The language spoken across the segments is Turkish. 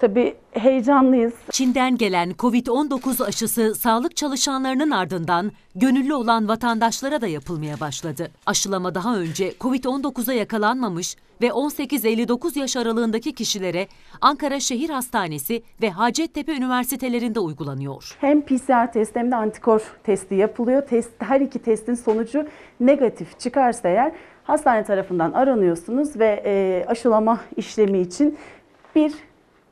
Tabii heyecanlıyız. Çin'den gelen Covid-19 aşısı sağlık çalışanlarının ardından gönüllü olan vatandaşlara da yapılmaya başladı. Aşılama daha önce Covid-19'a yakalanmamış ve 18-59 yaş aralığındaki kişilere Ankara Şehir Hastanesi ve Hacettepe Üniversitelerinde uygulanıyor. Hem PCR testi hem de antikor testi yapılıyor. Test, her iki testin sonucu negatif çıkarsa eğer hastane tarafından aranıyorsunuz ve e, aşılama işlemi için bir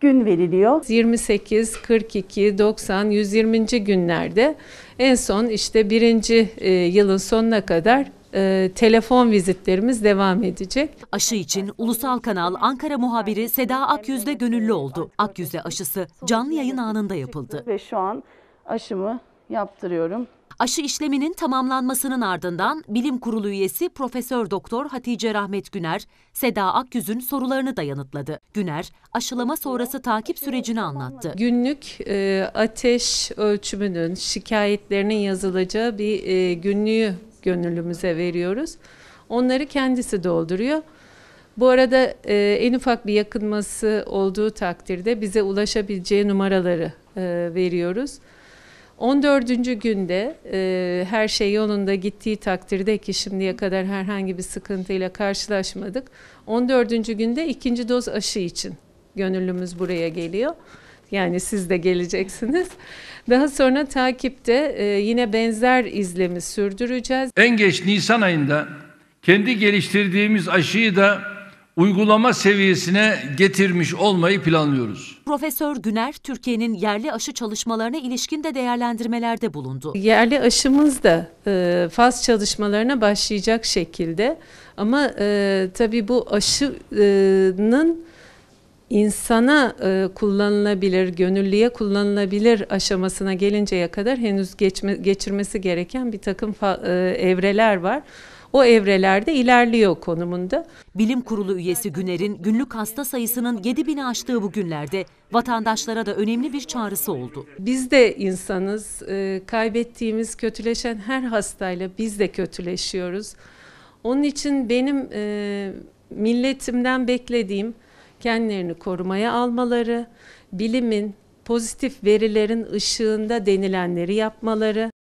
gün veriliyor. 28, 42, 90, 120. günlerde en son işte birinci e, yılın sonuna kadar e, telefon vizitlerimiz devam edecek. Aşı için Ulusal Kanal Ankara muhabiri Seda Akyüz'de gönüllü oldu. Akyüz'de aşısı canlı yayın anında yapıldı. Ve şu an aşımı yaptırıyorum. Aşı işleminin tamamlanmasının ardından bilim kurulu üyesi Profesör Doktor Hatice Rahmet Güner, Seda Akyüz'ün sorularını da yanıtladı. Güner, aşılama sonrası takip sürecini anlattı. Günlük e, ateş ölçümünün şikayetlerinin yazılacağı bir e, günlüğü gönüllümüze veriyoruz. Onları kendisi dolduruyor. Bu arada e, en ufak bir yakınması olduğu takdirde bize ulaşabileceği numaraları e, veriyoruz. 14. günde e, her şey yolunda gittiği takdirde ki şimdiye kadar herhangi bir sıkıntıyla karşılaşmadık. 14. günde ikinci doz aşı için gönüllümüz buraya geliyor. Yani siz de geleceksiniz. Daha sonra takipte e, yine benzer izlemi sürdüreceğiz. En geç Nisan ayında kendi geliştirdiğimiz aşıyı da uygulama seviyesine getirmiş olmayı planlıyoruz. Profesör Güner Türkiye'nin yerli aşı çalışmalarına ilişkin de değerlendirmelerde bulundu. Yerli aşımız da e, faz çalışmalarına başlayacak şekilde ama e, tabii bu aşının insana e, kullanılabilir, gönüllüye kullanılabilir aşamasına gelinceye kadar henüz geçme, geçirmesi gereken bir takım fa, e, evreler var o evrelerde ilerliyor konumunda. Bilim Kurulu üyesi Güner'in günlük hasta sayısının 7 bini aştığı bu günlerde vatandaşlara da önemli bir çağrısı oldu. Biz de insanız. Ee, kaybettiğimiz kötüleşen her hastayla biz de kötüleşiyoruz. Onun için benim e, milletimden beklediğim kendilerini korumaya almaları, bilimin, pozitif verilerin ışığında denilenleri yapmaları,